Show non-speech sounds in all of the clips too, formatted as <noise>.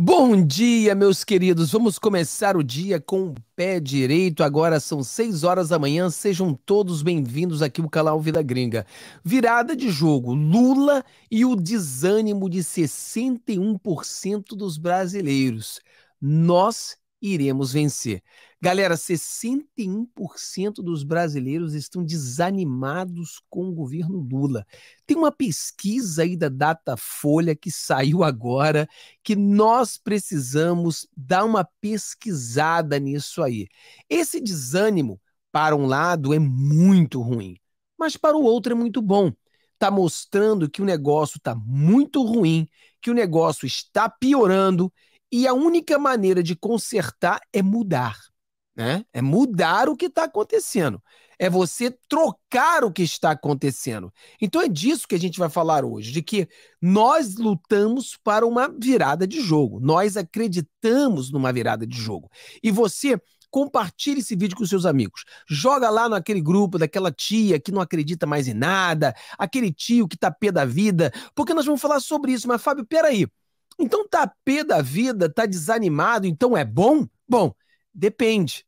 Bom dia, meus queridos. Vamos começar o dia com o pé direito. Agora são 6 horas da manhã. Sejam todos bem-vindos aqui ao canal Vida Gringa. Virada de jogo: Lula e o desânimo de 61% dos brasileiros. Nós iremos vencer. Galera, 61% dos brasileiros estão desanimados com o governo Lula. Tem uma pesquisa aí da Datafolha que saiu agora que nós precisamos dar uma pesquisada nisso aí. Esse desânimo, para um lado, é muito ruim, mas para o outro é muito bom. Está mostrando que o negócio está muito ruim, que o negócio está piorando e a única maneira de consertar é mudar né? É mudar o que está acontecendo. É você trocar o que está acontecendo. Então é disso que a gente vai falar hoje, de que nós lutamos para uma virada de jogo. Nós acreditamos numa virada de jogo. E você compartilhe esse vídeo com seus amigos. Joga lá naquele grupo daquela tia que não acredita mais em nada, aquele tio que tá pé da vida, porque nós vamos falar sobre isso. Mas Fábio, peraí. Então tá pé da vida, tá desanimado, então é bom? Bom, depende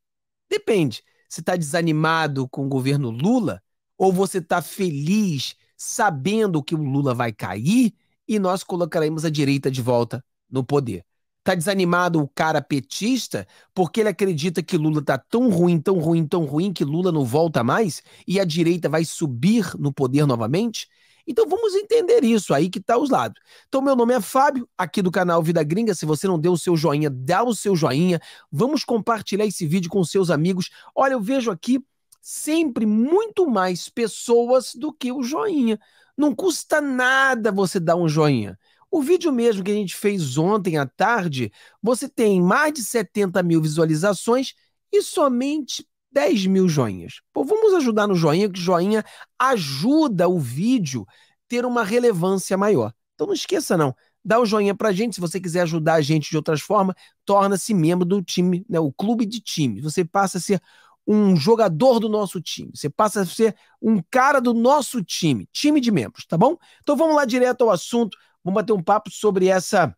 Depende. Você está desanimado com o governo Lula ou você está feliz sabendo que o Lula vai cair e nós colocaremos a direita de volta no poder? Está desanimado o cara petista porque ele acredita que Lula está tão ruim, tão ruim, tão ruim que Lula não volta mais e a direita vai subir no poder novamente? Então vamos entender isso aí que está os lados. Então meu nome é Fábio, aqui do canal Vida Gringa. Se você não deu o seu joinha, dá o seu joinha. Vamos compartilhar esse vídeo com seus amigos. Olha, eu vejo aqui sempre muito mais pessoas do que o joinha. Não custa nada você dar um joinha. O vídeo mesmo que a gente fez ontem à tarde, você tem mais de 70 mil visualizações e somente 10 mil joinhas. Pô, vamos ajudar no joinha, que joinha ajuda o vídeo ter uma relevância maior. Então não esqueça não, dá o joinha pra gente, se você quiser ajudar a gente de outras formas, torna-se membro do time, né, o clube de time. Você passa a ser um jogador do nosso time, você passa a ser um cara do nosso time, time de membros, tá bom? Então vamos lá direto ao assunto, vamos bater um papo sobre essa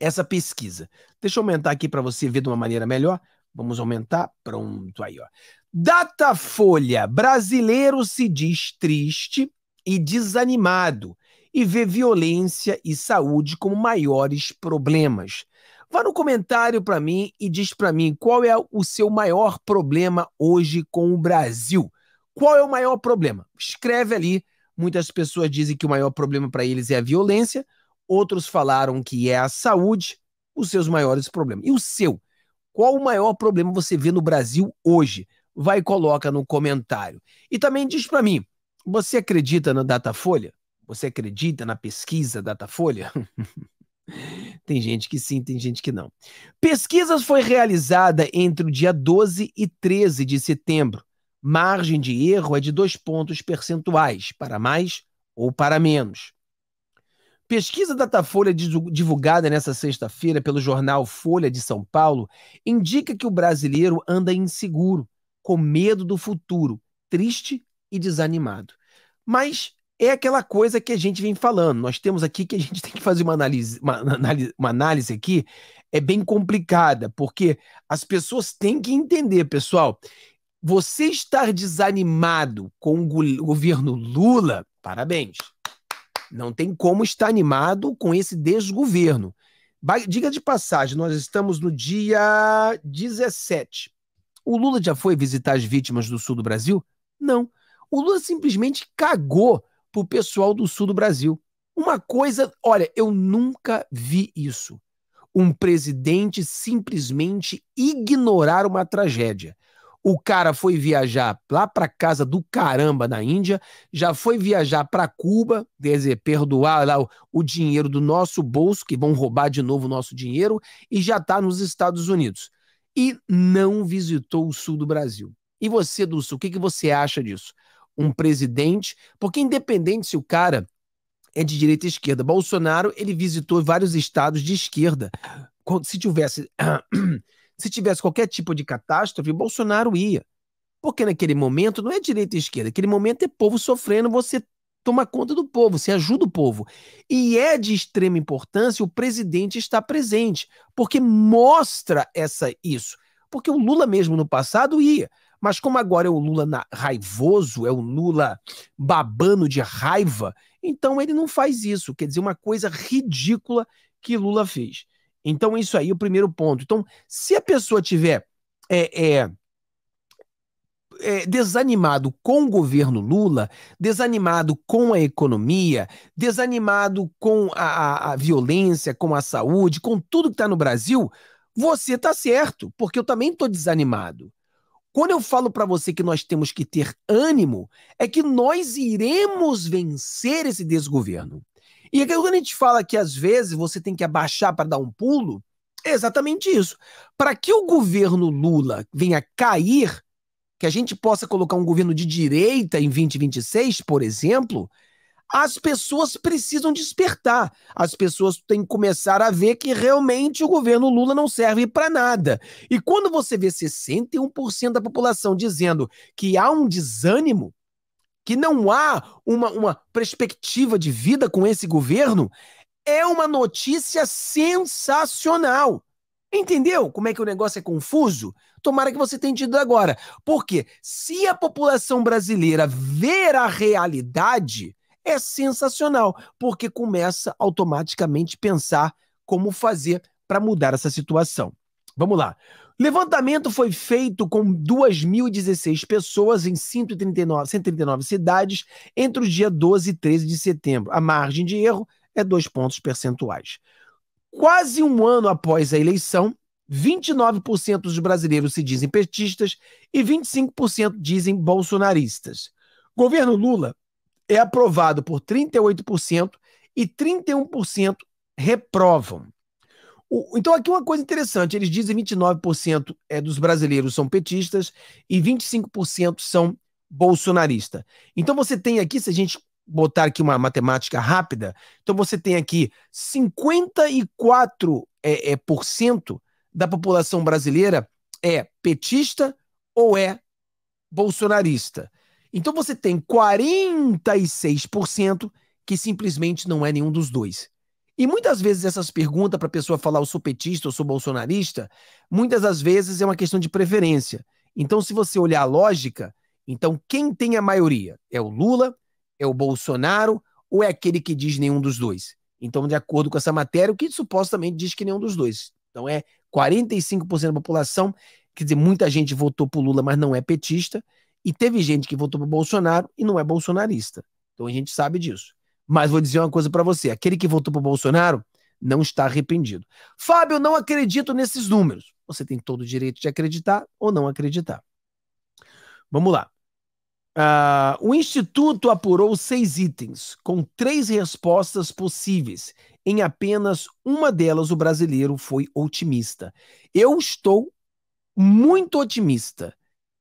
essa pesquisa. Deixa eu aumentar aqui para você ver de uma maneira melhor. Vamos aumentar? Pronto, aí, ó. Datafolha. Brasileiro se diz triste e desanimado e vê violência e saúde como maiores problemas. Vá no comentário para mim e diz para mim qual é o seu maior problema hoje com o Brasil. Qual é o maior problema? Escreve ali. Muitas pessoas dizem que o maior problema para eles é a violência, outros falaram que é a saúde, os seus maiores problemas. E o seu? Qual o maior problema você vê no Brasil hoje? Vai e coloca no comentário. E também diz para mim, você acredita na Datafolha? Você acredita na pesquisa Datafolha? <laughs> tem gente que sim, tem gente que não. Pesquisa foi realizada entre o dia 12 e 13 de setembro. Margem de erro é de dois pontos percentuais, para mais ou para menos. Pesquisa Datafolha divulgada nesta sexta-feira pelo jornal Folha de São Paulo indica que o brasileiro anda inseguro, com medo do futuro, triste e desanimado. Mas é aquela coisa que a gente vem falando. Nós temos aqui que a gente <laughs> tem que fazer uma análise, uma uma análise aqui é bem complicada, porque as pessoas têm que entender, pessoal. Você estar desanimado com o governo Lula, parabéns não tem como estar animado com esse desgoverno. Diga de passagem, nós estamos no dia 17. O Lula já foi visitar as vítimas do sul do Brasil? Não. O Lula simplesmente cagou pro pessoal do sul do Brasil. Uma coisa, olha, eu nunca vi isso. Um presidente simplesmente ignorar uma tragédia. O cara foi viajar lá para casa do caramba na Índia, já foi viajar para Cuba, quer dizer, perdoar lá o, o, dinheiro do nosso bolso, que vão roubar de novo o nosso dinheiro, e já está nos Estados Unidos. E não visitou o sul do Brasil. E você do sul, o que, que você acha disso? Um presidente, porque independente se o cara é de direita ou esquerda, Bolsonaro ele visitou vários estados de esquerda. Se tivesse <clears throat> Se tivesse qualquer tipo de catástrofe, Bolsonaro ia. Porque naquele momento não é direita e esquerda, naquele momento é povo sofrendo, você toma conta do povo, você ajuda o povo. E é de extrema importância o presidente estar presente, porque mostra essa isso. Porque o Lula mesmo no passado ia, mas como agora é o Lula na, raivoso, é o Lula babando de raiva, então ele não faz isso. Quer dizer, uma coisa ridícula que Lula fez. Então, isso aí é o primeiro ponto. Então, se a pessoa tiver é, é, é, desanimado com o governo Lula, desanimado com a economia, desanimado com a, a, a violência, com a saúde, com tudo que está no Brasil, você está certo, porque eu também estou desanimado. Quando eu falo para você que nós temos que ter ânimo, é que nós iremos vencer esse desgoverno. E aquilo é que a gente fala que às vezes você tem que abaixar para dar um pulo, é exatamente isso. Para que o governo Lula venha cair, que a gente possa colocar um governo de direita em 2026, por exemplo, as pessoas precisam despertar. As pessoas têm que começar a ver que realmente o governo Lula não serve para nada. E quando você vê 61% da população dizendo que há um desânimo, que não há uma, uma perspectiva de vida com esse governo, é uma notícia sensacional. Entendeu como é que o negócio é confuso? Tomara que você tenha entendido agora. Porque se a população brasileira ver a realidade, é sensacional, porque começa automaticamente pensar como fazer para mudar essa situação. Vamos lá. Levantamento foi feito com 2.016 pessoas em 139, 139 cidades entre o dia 12 e 13 de setembro. A margem de erro é dois pontos percentuais. Quase um ano após a eleição, 29% dos brasileiros se dizem petistas e 25% dizem bolsonaristas. Governo Lula é aprovado por 38% e 31% reprovam. O, então, aqui uma coisa interessante: eles dizem 29% é, dos brasileiros são petistas e 25% são bolsonaristas. Então, você tem aqui, se a gente botar aqui uma matemática rápida, então você tem aqui 54% é, é, por cento da população brasileira é petista ou é bolsonarista. Então você tem 46% que simplesmente não é nenhum dos dois. E muitas vezes essas perguntas para a pessoa falar eu sou petista, eu sou bolsonarista, muitas das vezes é uma questão de preferência. Então, se você olhar a lógica, então quem tem a maioria? É o Lula, é o Bolsonaro ou é aquele que diz nenhum dos dois? Então, de acordo com essa matéria, o que supostamente diz que nenhum dos dois. Então, é 45% da população, quer dizer, muita gente votou o Lula, mas não é petista, e teve gente que votou o Bolsonaro e não é bolsonarista. Então, a gente sabe disso. Mas vou dizer uma coisa para você: aquele que votou para Bolsonaro não está arrependido. Fábio, não acredito nesses números. Você tem todo o direito de acreditar ou não acreditar. Vamos lá. Uh, o Instituto apurou seis itens, com três respostas possíveis. Em apenas uma delas, o brasileiro foi otimista. Eu estou muito otimista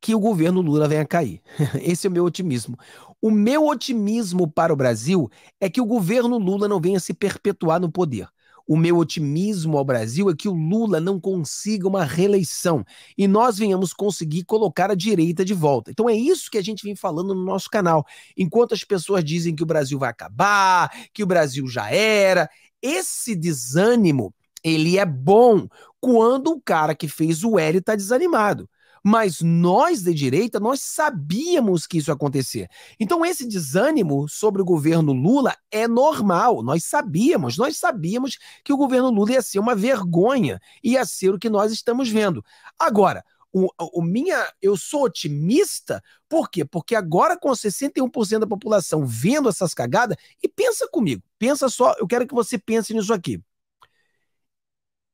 que o governo Lula venha cair. <laughs> Esse é o meu otimismo. O meu otimismo para o Brasil é que o governo Lula não venha se perpetuar no poder. O meu otimismo ao Brasil é que o Lula não consiga uma reeleição e nós venhamos conseguir colocar a direita de volta. Então é isso que a gente vem falando no nosso canal. Enquanto as pessoas dizem que o Brasil vai acabar, que o Brasil já era, esse desânimo ele é bom quando o cara que fez o L está desanimado. Mas nós de direita, nós sabíamos que isso ia acontecer. Então esse desânimo sobre o governo Lula é normal. Nós sabíamos, nós sabíamos que o governo Lula ia ser uma vergonha, ia ser o que nós estamos vendo. Agora, o, o, minha, eu sou otimista, por quê? Porque agora com 61% da população vendo essas cagadas, e pensa comigo, pensa só, eu quero que você pense nisso aqui.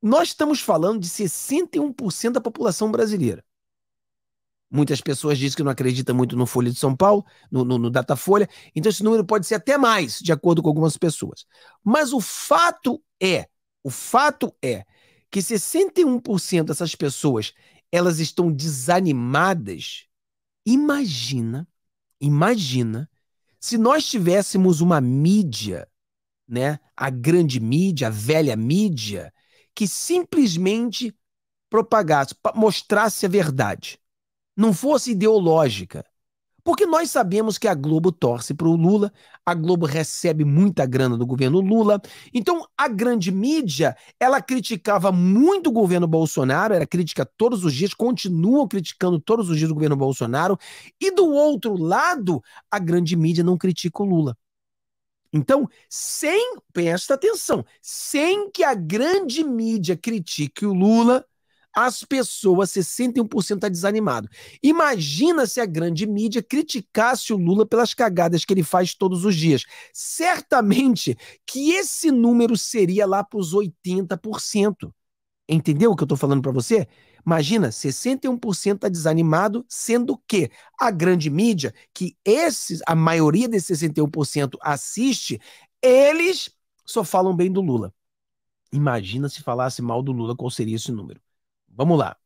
Nós estamos falando de 61% da população brasileira. Muitas pessoas dizem que não acreditam muito no Folha de São Paulo, no, no, no Datafolha. Então, esse número pode ser até mais, de acordo com algumas pessoas. Mas o fato é, o fato é que 61% dessas pessoas elas estão desanimadas. Imagina, imagina, se nós tivéssemos uma mídia, né, a grande mídia, a velha mídia, que simplesmente propagasse, mostrasse a verdade não fosse ideológica. Porque nós sabemos que a Globo torce para o Lula, a Globo recebe muita grana do governo Lula. Então, a grande mídia, ela criticava muito o governo Bolsonaro, era crítica todos os dias, continuam criticando todos os dias o governo Bolsonaro. E do outro lado, a grande mídia não critica o Lula. Então, sem, presta atenção, sem que a grande mídia critique o Lula, as pessoas, 61% está desanimado. Imagina se a grande mídia criticasse o Lula pelas cagadas que ele faz todos os dias. Certamente que esse número seria lá para os 80%. Entendeu o que eu estou falando para você? Imagina, 61% está desanimado, sendo que a grande mídia, que esses, a maioria desses 61% assiste, eles só falam bem do Lula. Imagina se falasse mal do Lula, qual seria esse número? Vamos lá.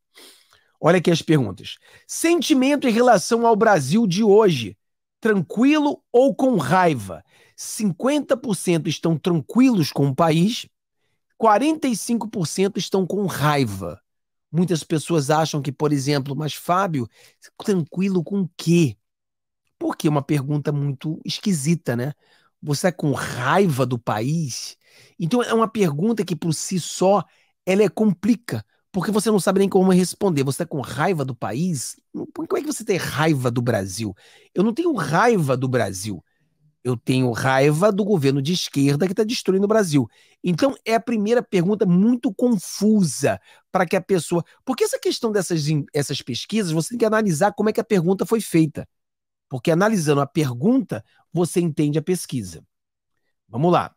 Olha aqui as perguntas. Sentimento em relação ao Brasil de hoje: tranquilo ou com raiva? 50% estão tranquilos com o país, 45% estão com raiva. Muitas pessoas acham que, por exemplo, mas Fábio, tranquilo com o quê? Porque é uma pergunta muito esquisita, né? Você é com raiva do país? Então é uma pergunta que por si só ela é complica, porque você não sabe nem como responder. Você está com raiva do país? Como é que você tem raiva do Brasil? Eu não tenho raiva do Brasil. Eu tenho raiva do governo de esquerda que está destruindo o Brasil. Então, é a primeira pergunta muito confusa para que a pessoa. Porque essa questão dessas essas pesquisas, você tem que analisar como é que a pergunta foi feita. Porque analisando a pergunta, você entende a pesquisa. Vamos lá.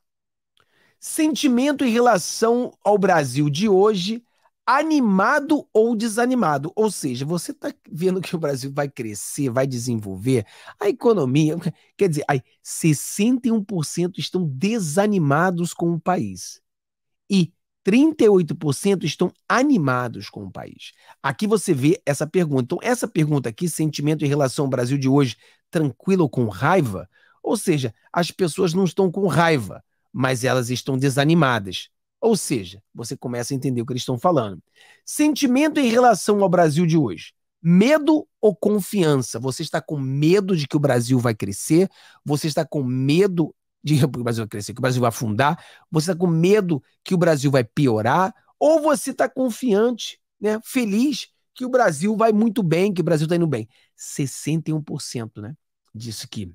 Sentimento em relação ao Brasil de hoje animado ou desanimado. Ou seja, você está vendo que o Brasil vai crescer, vai desenvolver, a economia. Quer dizer, aí 61% estão desanimados com o país. E 38% estão animados com o país. Aqui você vê essa pergunta. Então, essa pergunta aqui, sentimento em relação ao Brasil de hoje, tranquilo ou com raiva? Ou seja, as pessoas não estão com raiva, mas elas estão desanimadas ou seja, você começa a entender o que eles estão falando. Sentimento em relação ao Brasil de hoje. Medo ou confiança? Você está com medo de que o Brasil vai crescer? Você está com medo de <laughs> que o Brasil vai crescer, que o Brasil vai afundar? Você está com medo que o Brasil vai piorar? Ou você está confiante, né, feliz que o Brasil vai muito bem, que o Brasil está indo bem? 61% né, Disse que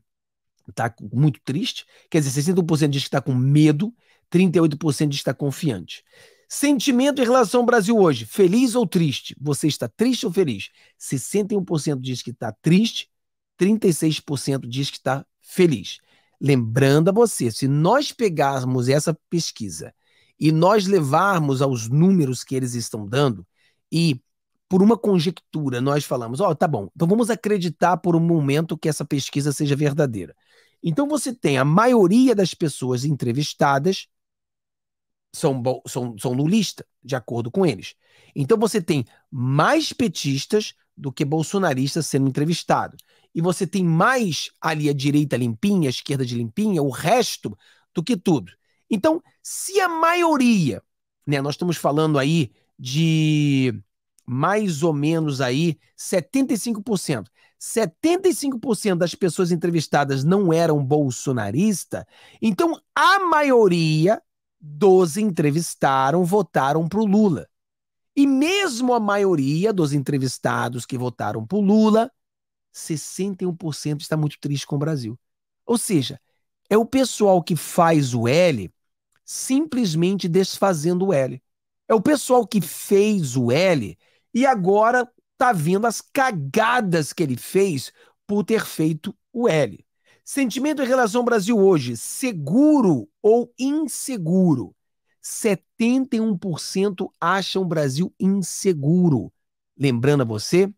está muito triste, quer dizer, 61% diz que está com medo, 38% diz que está confiante. Sentimento em relação ao Brasil hoje, feliz ou triste? Você está triste ou feliz? 61% diz que está triste, 36% diz que está feliz. Lembrando a você, se nós pegarmos essa pesquisa e nós levarmos aos números que eles estão dando e por uma conjectura nós falamos, ó, oh, tá bom, então vamos acreditar por um momento que essa pesquisa seja verdadeira. Então você tem a maioria das pessoas entrevistadas são, são, são lulista, de acordo com eles. Então você tem mais petistas do que bolsonaristas sendo entrevistado. E você tem mais ali a direita limpinha, a esquerda de limpinha, o resto do que tudo. Então, se a maioria, né, nós estamos falando aí de mais ou menos aí 75%. 75% das pessoas entrevistadas não eram bolsonarista, então a maioria dos entrevistaram votaram para o Lula. E mesmo a maioria dos entrevistados que votaram para o Lula, 61% está muito triste com o Brasil. Ou seja, é o pessoal que faz o L simplesmente desfazendo o L. É o pessoal que fez o L e agora tá vindo as cagadas que ele fez por ter feito o L. Sentimento em relação ao Brasil hoje, seguro ou inseguro? 71% acham o Brasil inseguro. Lembrando a você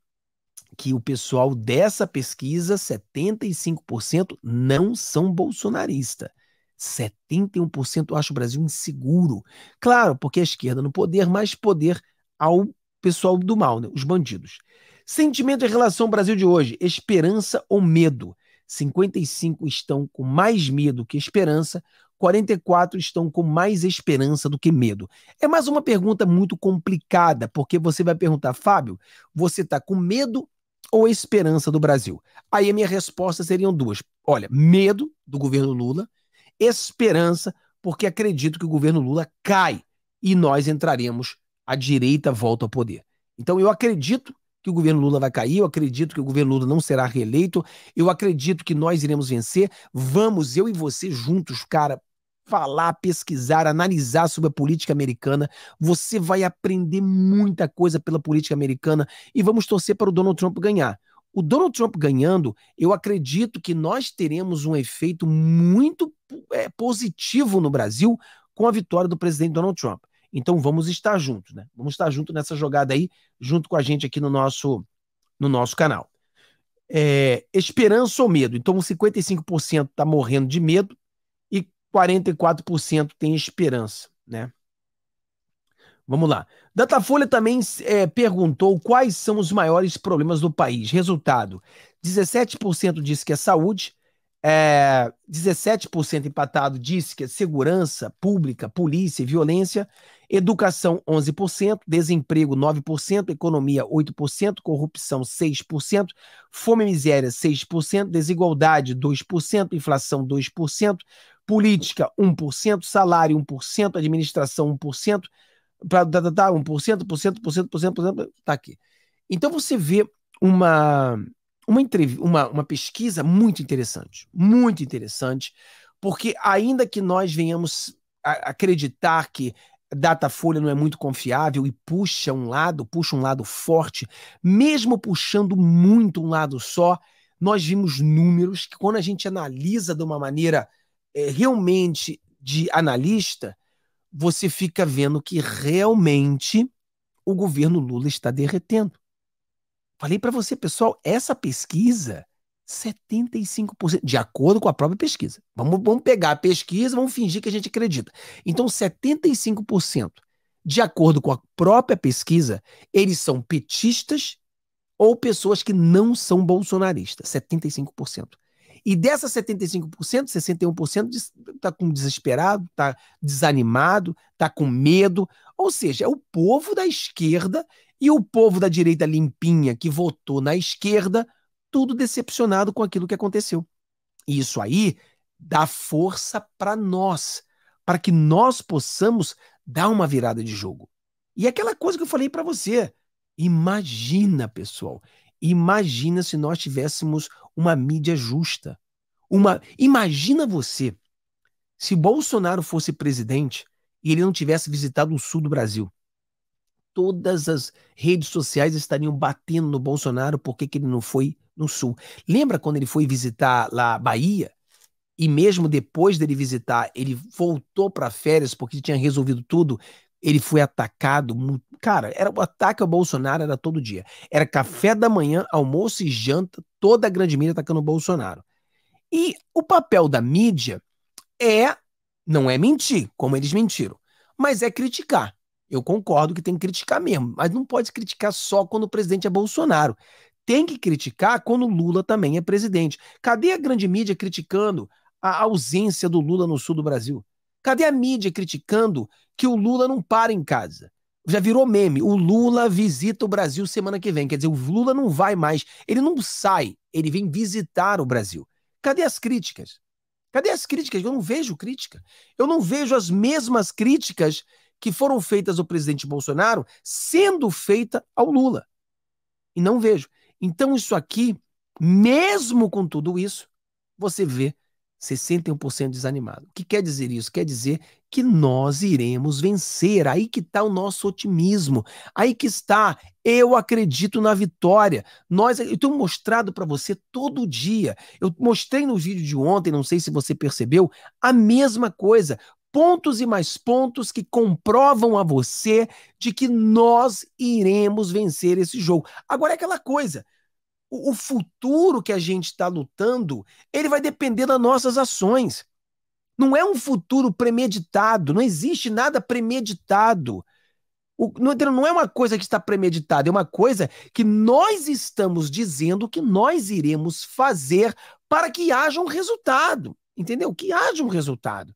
que o pessoal dessa pesquisa, 75% não são bolsonarista. 71% acham o Brasil inseguro. Claro, porque a esquerda no poder, mais poder ao pessoal do mal, né? os bandidos. Sentimento em relação ao Brasil de hoje: esperança ou medo? 55 estão com mais medo que esperança, 44 estão com mais esperança do que medo. É mais uma pergunta muito complicada, porque você vai perguntar, Fábio, você está com medo ou esperança do Brasil? Aí a minha resposta seriam duas. Olha, medo do governo Lula, esperança, porque acredito que o governo Lula cai e nós entraremos a direita volta ao poder. Então eu acredito que o governo Lula vai cair, eu acredito que o governo Lula não será reeleito, eu acredito que nós iremos vencer. Vamos, eu e você juntos, cara, falar, pesquisar, analisar sobre a política americana. Você vai aprender muita coisa pela política americana e vamos torcer para o Donald Trump ganhar. O Donald Trump ganhando, eu acredito que nós teremos um efeito muito é, positivo no Brasil com a vitória do presidente Donald Trump. Então vamos estar juntos, né? Vamos estar junto nessa jogada aí, junto com a gente aqui no nosso no nosso canal. É, esperança ou medo? Então 55% está morrendo de medo e 44% tem esperança, né? Vamos lá. Datafolha também é, perguntou quais são os maiores problemas do país. Resultado: 17% disse que é saúde, é, 17% empatado disse que é segurança pública, polícia e violência, educação 11%, desemprego 9%, economia 8%, corrupção 6%, fome e miséria 6%, desigualdade 2%, inflação 2%, política 1%, salário 1%, administração 1%, pra, tá, tá, tá, 1%, por cento, por cento, por cento, por cento, tá aqui. Então você vê uma uma, uma, uma pesquisa muito interessante, muito interessante, porque ainda que nós venhamos acreditar que Datafolha não é muito confiável e puxa um lado, puxa um lado forte, mesmo puxando muito um lado só, nós vimos números que, quando a gente analisa de uma maneira é, realmente de analista, você fica vendo que realmente o governo Lula está derretendo. Falei para você, pessoal, essa pesquisa, 75%, de acordo com a própria pesquisa. Vamos, vamos pegar a pesquisa, vamos fingir que a gente acredita. Então, 75%, de acordo com a própria pesquisa, eles são petistas ou pessoas que não são bolsonaristas. 75%. E dessas 75%, 61% está com desesperado, está desanimado, está com medo. Ou seja, é o povo da esquerda e o povo da direita limpinha que votou na esquerda, tudo decepcionado com aquilo que aconteceu. E isso aí dá força para nós, para que nós possamos dar uma virada de jogo. E é aquela coisa que eu falei para você, imagina, pessoal, imagina se nós tivéssemos uma mídia justa. Uma, imagina você se Bolsonaro fosse presidente e ele não tivesse visitado o sul do Brasil todas as redes sociais estariam batendo no Bolsonaro porque ele não foi no Sul. Lembra quando ele foi visitar lá Bahia? E mesmo depois dele visitar, ele voltou para férias porque tinha resolvido tudo. Ele foi atacado. Cara, era o ataque ao Bolsonaro era todo dia. Era café da manhã, almoço e janta, toda a grande mídia atacando o Bolsonaro. E o papel da mídia é não é mentir, como eles mentiram, mas é criticar. Eu concordo que tem que criticar mesmo, mas não pode criticar só quando o presidente é Bolsonaro. Tem que criticar quando Lula também é presidente. Cadê a grande mídia criticando a ausência do Lula no sul do Brasil? Cadê a mídia criticando que o Lula não para em casa? Já virou meme. O Lula visita o Brasil semana que vem. Quer dizer, o Lula não vai mais. Ele não sai. Ele vem visitar o Brasil. Cadê as críticas? Cadê as críticas? Eu não vejo crítica. Eu não vejo as mesmas críticas que foram feitas ao presidente Bolsonaro sendo feita ao Lula. E não vejo. Então, isso aqui, mesmo com tudo isso, você vê 61% desanimado. O que quer dizer isso? Quer dizer que nós iremos vencer. Aí que está o nosso otimismo. Aí que está, eu acredito na vitória. Nós, eu tenho mostrado para você todo dia. Eu mostrei no vídeo de ontem, não sei se você percebeu, a mesma coisa pontos e mais pontos que comprovam a você de que nós iremos vencer esse jogo. Agora é aquela coisa, o futuro que a gente está lutando, ele vai depender das nossas ações. Não é um futuro premeditado, não existe nada premeditado. O, não, então, não é uma coisa que está premeditada, é uma coisa que nós estamos dizendo que nós iremos fazer para que haja um resultado. Entendeu? Que haja um resultado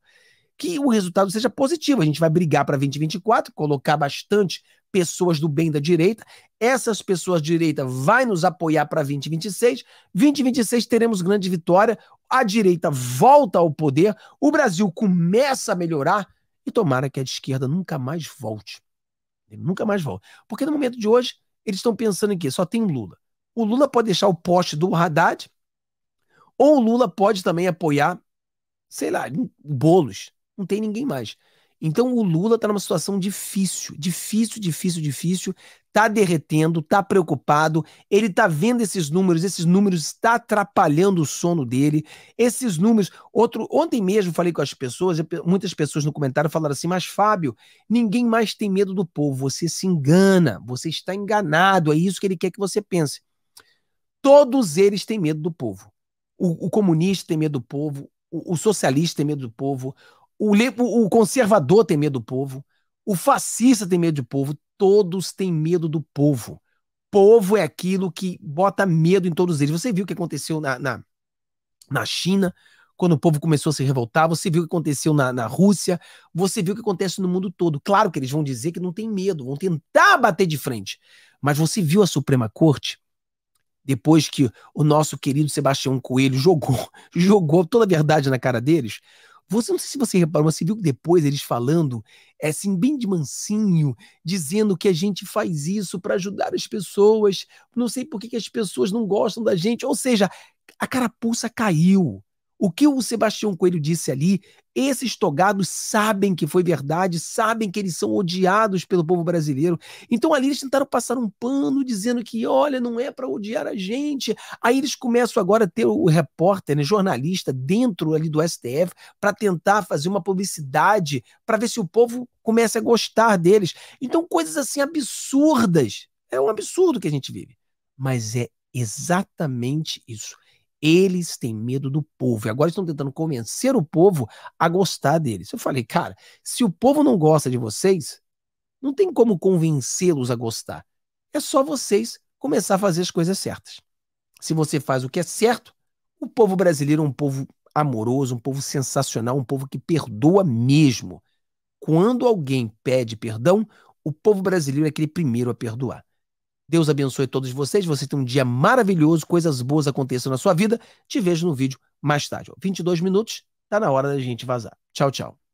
que o resultado seja positivo. A gente vai brigar para 2024, colocar bastante pessoas do bem da direita. Essas pessoas de direita vai nos apoiar para 2026. 2026 teremos grande vitória. A direita volta ao poder, o Brasil começa a melhorar e tomara que a esquerda nunca mais volte. Ele nunca mais volte Porque no momento de hoje, eles estão pensando em quê? Só tem Lula. O Lula pode deixar o poste do Haddad, ou o Lula pode também apoiar, sei lá, bolos. Não tem ninguém mais. Então o Lula está numa situação difícil, difícil, difícil, difícil. Está derretendo, está preocupado. Ele está vendo esses números, esses números está atrapalhando o sono dele. Esses números, outro, ontem mesmo falei com as pessoas, muitas pessoas no comentário falaram assim: mas Fábio, ninguém mais tem medo do povo. Você se engana, você está enganado. É isso que ele quer que você pense. Todos eles têm medo do povo. O, o comunista tem medo do povo. o, o socialista tem medo do povo o, o conservador tem medo do povo, o fascista tem medo do povo, todos têm medo do povo. Povo é aquilo que bota medo em todos eles. Você viu o que aconteceu na, na, na China, quando o povo começou a se revoltar, você viu o que aconteceu na, na Rússia, você viu o que acontece no mundo todo. Claro que eles vão dizer que não tem medo, vão tentar bater de frente. Mas você viu a Suprema Corte depois que o nosso querido Sebastião Coelho jogou, <laughs> jogou toda a verdade na cara deles, você não sei se você reparou, mas você viu que depois eles falando, é assim, bem de mansinho, dizendo que a gente faz isso para ajudar as pessoas. Não sei por que, que as pessoas não gostam da gente. Ou seja, a carapuça caiu. O que o Sebastião Coelho disse ali, esses togados sabem que foi verdade, sabem que eles são odiados pelo povo brasileiro. Então ali eles tentaram passar um pano dizendo que, olha, não é para odiar a gente. Aí eles começam agora a ter o repórter, né, jornalista dentro ali do STF para tentar fazer uma publicidade para ver se o povo começa a gostar deles. Então coisas assim absurdas. É um absurdo que a gente vive. Mas é exatamente isso eles têm medo do povo. E agora estão tentando convencer o povo a gostar deles. Eu falei, cara, se o povo não gosta de vocês, não tem como convencê-los a gostar. É só vocês começar a fazer as coisas certas. Se você faz o que é certo, o povo brasileiro é um povo amoroso, um povo sensacional, um povo que perdoa mesmo. Quando alguém pede perdão, o povo brasileiro é aquele primeiro a perdoar. Deus abençoe todos vocês. Você tem um dia maravilhoso, coisas boas aconteçam na sua vida. Te vejo no vídeo mais tarde. 22 minutos, tá na hora da gente vazar. Tchau, tchau.